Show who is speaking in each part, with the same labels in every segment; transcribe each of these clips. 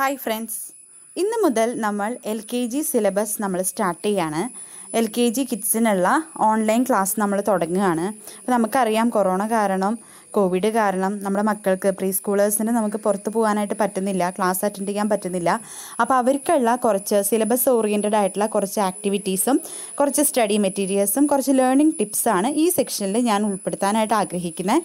Speaker 1: hi friends ഇന്ന് മുതൽ നമ്മൾ എൽ കെ ജി സിലബസ് നമ്മൾ സ്റ്റാർട്ട് ചെയ്യാണ് എൽ കെ ജി കിഡ്സിനുള്ള ഓൺലൈൻ ക്ലാസ് നമ്മൾ തുടങ്ങുകയാണ് അപ്പോൾ നമുക്കറിയാം കൊറോണ കാരണം കോവിഡ് കാരണം നമ്മുടെ മക്കൾക്ക് പ്രീ സ്കൂളേഴ്സിന് നമുക്ക് പുറത്ത് പോകാനായിട്ട് പറ്റുന്നില്ല ക്ലാസ് അറ്റൻഡ് ചെയ്യാൻ പറ്റുന്നില്ല അപ്പോൾ അവർക്കുള്ള കുറച്ച് സിലബസ് ഓറിയൻറ്റഡ് ആയിട്ടുള്ള കുറച്ച് ആക്ടിവിറ്റീസും കുറച്ച് സ്റ്റഡി മെറ്റീരിയൽസും കുറച്ച് ലേണിംഗ് ടിപ്സാണ് ഈ സെക്ഷനിൽ ഞാൻ ഉൾപ്പെടുത്താനായിട്ട് ആഗ്രഹിക്കുന്നത്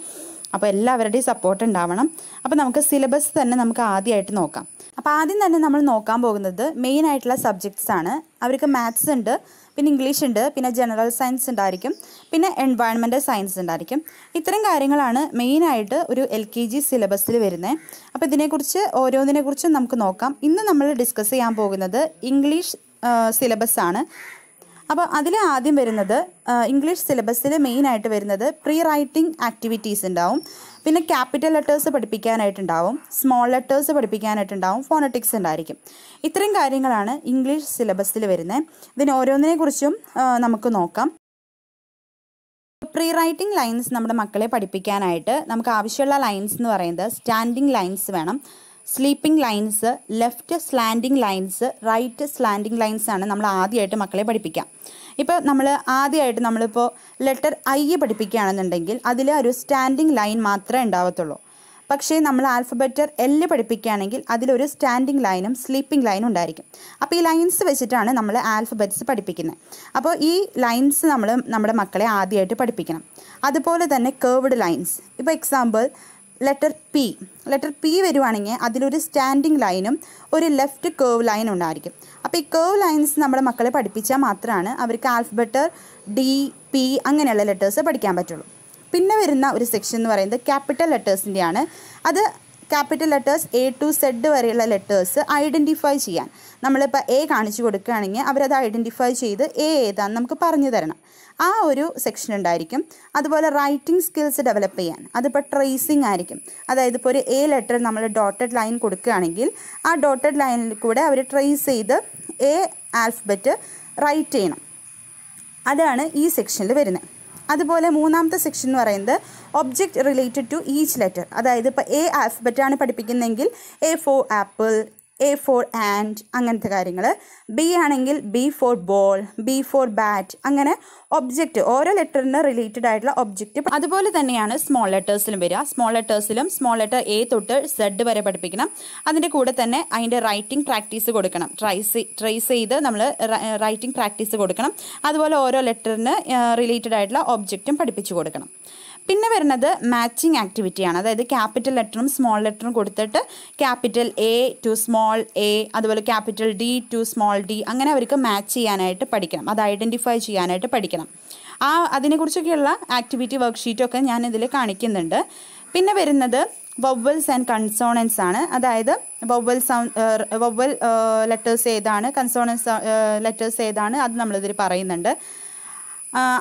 Speaker 1: അപ്പോൾ എല്ലാവരുടെയും സപ്പോർട്ട് ഉണ്ടാവണം അപ്പോൾ നമുക്ക് സിലബസ് തന്നെ നമുക്ക് ആദ്യമായിട്ട് നോക്കാം അപ്പോൾ ആദ്യം തന്നെ നമ്മൾ നോക്കാൻ പോകുന്നത് മെയിൻ ആയിട്ടുള്ള സബ്ജക്ട്സ് ആണ് അവർക്ക് മാത്സ് ഉണ്ട് പിന്നെ ഇംഗ്ലീഷ് ഉണ്ട് പിന്നെ ജനറൽ സയൻസ് ഉണ്ടായിരിക്കും പിന്നെ എൻവയൺമെൻറ്റൽ സയൻസ് ഉണ്ടായിരിക്കും ഇത്തരം കാര്യങ്ങളാണ് മെയിൻ ആയിട്ട് ഒരു എൽ കെ ജി സിലബസിൽ വരുന്നത് അപ്പോൾ ഇതിനെക്കുറിച്ച് ഓരോന്നിനെക്കുറിച്ചും നമുക്ക് നോക്കാം ഇന്ന് നമ്മൾ ഡിസ്കസ് ചെയ്യാൻ പോകുന്നത് ഇംഗ്ലീഷ് സിലബസ് ആണ് അപ്പോൾ അതിൽ ആദ്യം വരുന്നത് ഇംഗ്ലീഷ് സിലബസിൽ ആയിട്ട് വരുന്നത് പ്രീ റൈറ്റിംഗ് ആക്ടിവിറ്റീസ് ഉണ്ടാവും പിന്നെ ക്യാപിറ്റൽ ലെറ്റേഴ്സ് പഠിപ്പിക്കാനായിട്ടുണ്ടാവും സ്മോൾ ലെറ്റേഴ്സ് പഠിപ്പിക്കാനായിട്ടുണ്ടാവും ഫോണറ്റിക്സ് ഉണ്ടായിരിക്കും ഇത്രയും കാര്യങ്ങളാണ് ഇംഗ്ലീഷ് സിലബസിൽ വരുന്നത് ഇതിന് ഓരോന്നിനെക്കുറിച്ചും നമുക്ക് നോക്കാം പ്രീ റൈറ്റിംഗ് ലൈൻസ് നമ്മുടെ മക്കളെ പഠിപ്പിക്കാനായിട്ട് നമുക്ക് ആവശ്യമുള്ള ലൈൻസ് എന്ന് പറയുന്നത് സ്റ്റാൻഡിങ് ലൈൻസ് വേണം sleeping lines left slanting lines right slanting lines ആണ് നമ്മൾ ആദ്യമായിട്ട് മക്കളെ പഠിപ്പിക്കാം ഇപ്പോൾ നമ്മൾ ആദ്യമായിട്ട് നമ്മളിപ്പോൾ ലെറ്റർ ഐ പഠിപ്പിക്കുകയാണെന്നുണ്ടെങ്കിൽ അതിൽ ഒരു സ്റ്റാൻഡിങ് ലൈൻ മാത്രമേ ഉണ്ടാവത്തുള്ളൂ പക്ഷേ നമ്മൾ ആൽഫബറ്റർ എല്ല് പഠിപ്പിക്കുകയാണെങ്കിൽ അതിലൊരു സ്റ്റാൻഡിങ് ലൈനും സ്ലീപ്പിംഗ് ലൈനും ഉണ്ടായിരിക്കും അപ്പോൾ ഈ ലൈൻസ് വെച്ചിട്ടാണ് നമ്മൾ ആൽഫബറ്റ്സ് പഠിപ്പിക്കുന്നത് അപ്പോൾ ഈ ലൈൻസ് നമ്മൾ നമ്മുടെ മക്കളെ ആദ്യമായിട്ട് പഠിപ്പിക്കണം അതുപോലെ തന്നെ കേർവ്ഡ് ലൈൻസ് ഇപ്പോൾ example letter P letter P വരുവാണെങ്കിൽ അതിലൊരു സ്റ്റാൻഡിങ് ലൈനും ഒരു ലെഫ്റ്റ് കേവ് ലൈനും ഉണ്ടായിരിക്കും അപ്പോൾ ഈ കേവ് ലൈൻസ് നമ്മുടെ മക്കളെ പഠിപ്പിച്ചാൽ മാത്രമാണ് അവർക്ക് ആൽഫബെറ്റർ ഡി പി അങ്ങനെയുള്ള ലെറ്റേഴ്സ് പഠിക്കാൻ പറ്റുള്ളൂ പിന്നെ വരുന്ന ഒരു സെക്ഷൻ എന്ന് പറയുന്നത് ക്യാപിറ്റൽ ലെറ്റേഴ്സിൻ്റെയാണ് അത് capital letters A to Z വരെയുള്ള ലെറ്റേഴ്സ് ഐഡൻറ്റിഫൈ ചെയ്യാൻ നമ്മളിപ്പോൾ എ കാണിച്ചു കൊടുക്കുകയാണെങ്കിൽ അവരത് ഐഡൻറ്റിഫൈ ചെയ്ത് എ ഏതാണെന്ന് നമുക്ക് പറഞ്ഞു തരണം ആ ഒരു സെക്ഷൻ ഉണ്ടായിരിക്കും അതുപോലെ റൈറ്റിംഗ് സ്കിൽസ് ഡെവലപ്പ് ചെയ്യാൻ അതിപ്പോൾ ട്രേസിങ് ആയിരിക്കും അതായത് ഇപ്പോൾ ഒരു എ ലെറ്റർ നമ്മൾ ഡോട്ടഡ് ലൈൻ കൊടുക്കുകയാണെങ്കിൽ ആ ഡോട്ടഡ് ലൈനിൽ കൂടെ അവർ ട്രേസ് ചെയ്ത് എ ആൽഫബറ്റ് റൈറ്റ് ചെയ്യണം അതാണ് ഈ സെക്ഷനിൽ വരുന്നത് അതുപോലെ മൂന്നാമത്തെ സെക്ഷൻ എന്ന് പറയുന്നത് object related to each letter അതായത് ഇപ്പോൾ എ ആൽഫബറ്റാണ് പഠിപ്പിക്കുന്നതെങ്കിൽ A for apple A for ant അങ്ങനത്തെ കാര്യങ്ങൾ ബി ആണെങ്കിൽ B for ball B for bat അങ്ങനെ ഒബ്ജക്റ്റ് ഓരോ ലെറ്ററിന് റിലേറ്റഡ് ആയിട്ടുള്ള ഒബ്ജക്റ്റ് അതുപോലെ തന്നെയാണ് സ്മോൾ ലെറ്റേഴ്സിലും വരിക സ്മോൾ ലെറ്റേഴ്സിലും സ്മോൾ ലെറ്റർ എ തൊട്ട് സെഡ് വരെ പഠിപ്പിക്കണം അതിൻ്റെ കൂടെ തന്നെ അതിൻ്റെ റൈറ്റിംഗ് പ്രാക്ടീസ് കൊടുക്കണം ട്രൈസ് ട്രേസ് ചെയ്ത് നമ്മൾ റൈറ്റിംഗ് പ്രാക്ടീസ് കൊടുക്കണം അതുപോലെ ഓരോ ലെറ്ററിന് റിലേറ്റഡ് ആയിട്ടുള്ള ഒബ്ജക്റ്റും പഠിപ്പിച്ചു കൊടുക്കണം പിന്നെ വരുന്നത് മാച്ചിങ് ആക്ടിവിറ്റിയാണ് അതായത് ക്യാപിറ്റൽ ലെറ്ററും സ്മോൾ ലെറ്ററും കൊടുത്തിട്ട് capital A to small A അതുപോലെ capital D to small D അങ്ങനെ അവർക്ക് മാച്ച് ചെയ്യാനായിട്ട് പഠിക്കണം അത് ഐഡൻറ്റിഫൈ ചെയ്യാനായിട്ട് പഠിക്കണം ആ അതിനെക്കുറിച്ചൊക്കെയുള്ള ആക്ടിവിറ്റി വർക്ക്ഷീറ്റൊക്കെ ഞാൻ ഇതിൽ കാണിക്കുന്നുണ്ട് പിന്നെ വരുന്നത് വവ്വൽസ് ആൻഡ് കൺസോണൻസ് ആണ് അതായത് വവ്വൽ സൗണ്ട് വവ്വൽ ലെറ്റേഴ്സ് ഏതാണ് കൺസോണൻസ് ലെറ്റേഴ്സ് ഏതാണ് അത് നമ്മളിതിൽ പറയുന്നുണ്ട്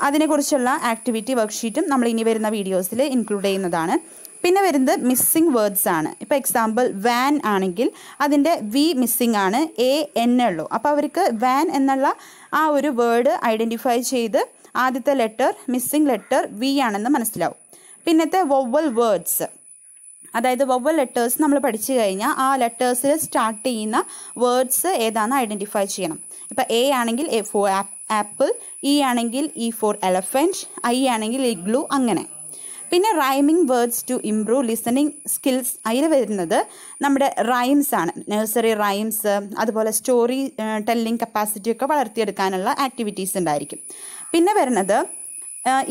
Speaker 1: അതിനെക്കുറിച്ചുള്ള ആക്ടിവിറ്റി വർക്ക്ഷീറ്റും നമ്മൾ ഇനി വരുന്ന വീഡിയോസിൽ ഇൻക്ലൂഡ് ചെയ്യുന്നതാണ് പിന്നെ വരുന്നത് മിസ്സിംഗ് വേർഡ്സ് ആണ് ഇപ്പോൾ എക്സാമ്പിൾ വാൻ ആണെങ്കിൽ അതിൻ്റെ വി മിസ്സിംഗ് ആണ് എ എൻ ഉള്ളൂ അപ്പോൾ അവർക്ക് വാൻ എന്നുള്ള ആ ഒരു വേർഡ് ഐഡൻറ്റിഫൈ ചെയ്ത് ആദ്യത്തെ ലെറ്റർ മിസ്സിംഗ് ലെറ്റർ വി ആണെന്ന് മനസ്സിലാവും പിന്നത്തെ വവ്വൽ വേർഡ്സ് അതായത് വവ്വൽ ലെറ്റേഴ്സ് നമ്മൾ പഠിച്ചു കഴിഞ്ഞാൽ ആ ലെറ്റേഴ്സിൽ സ്റ്റാർട്ട് ചെയ്യുന്ന വേർഡ്സ് ഏതാണെന്ന് ഐഡൻറ്റിഫൈ ചെയ്യണം ഇപ്പോൾ എ ആണെങ്കിൽ A for app apple E e ആണെങ്കിൽ ഇ ഫോർ എലഫൻറ്റ് ഐ ആണെങ്കിൽ ഇഗ്ലു e അങ്ങനെ പിന്നെ rhyming words to improve listening skills അതിൽ വരുന്നത് നമ്മുടെ റൈംസ് ആണ് നഴ്സറി റൈംസ് അതുപോലെ സ്റ്റോറി ടെല്ലിംഗ് കപ്പാസിറ്റി ഒക്കെ വളർത്തിയെടുക്കാനുള്ള ആക്ടിവിറ്റീസ് ഉണ്ടായിരിക്കും പിന്നെ വരുന്നത്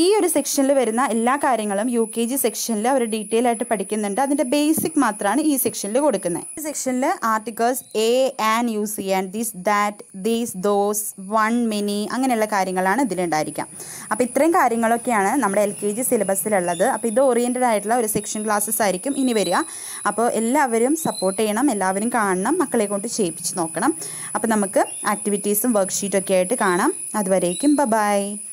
Speaker 1: ഈ ഒരു സെക്ഷനിൽ വരുന്ന എല്ലാ കാര്യങ്ങളും യു കെ ജി സെക്ഷനിൽ അവർ ഡീറ്റെയിൽ ആയിട്ട് പഠിക്കുന്നുണ്ട് അതിൻ്റെ ബേസിക് മാത്രമാണ് ഈ സെക്ഷനിൽ കൊടുക്കുന്നത് ഈ സെക്ഷനിൽ articles A and U C and this that these those one many അങ്ങനെയുള്ള കാര്യങ്ങളാണ് ഇതിലുണ്ടായിരിക്കാം അപ്പോൾ ഇത്രയും കാര്യങ്ങളൊക്കെയാണ് നമ്മുടെ എൽ കെ ജി സിലബസിലുള്ളത് അപ്പോൾ ഇത് ഓറിയൻറ്റഡ് ആയിട്ടുള്ള ഒരു സെക്ഷൻ ക്ലാസ്സസ് ആയിരിക്കും ഇനി വരിക അപ്പോൾ എല്ലാവരും സപ്പോർട്ട് ചെയ്യണം എല്ലാവരും കാണണം മക്കളെ കൊണ്ട് ചെയ്യിപ്പിച്ച് നോക്കണം അപ്പോൾ നമുക്ക് ആക്ടിവിറ്റീസും ഒക്കെ ആയിട്ട് കാണാം അതുവരേക്കും ബബായ് ബൈ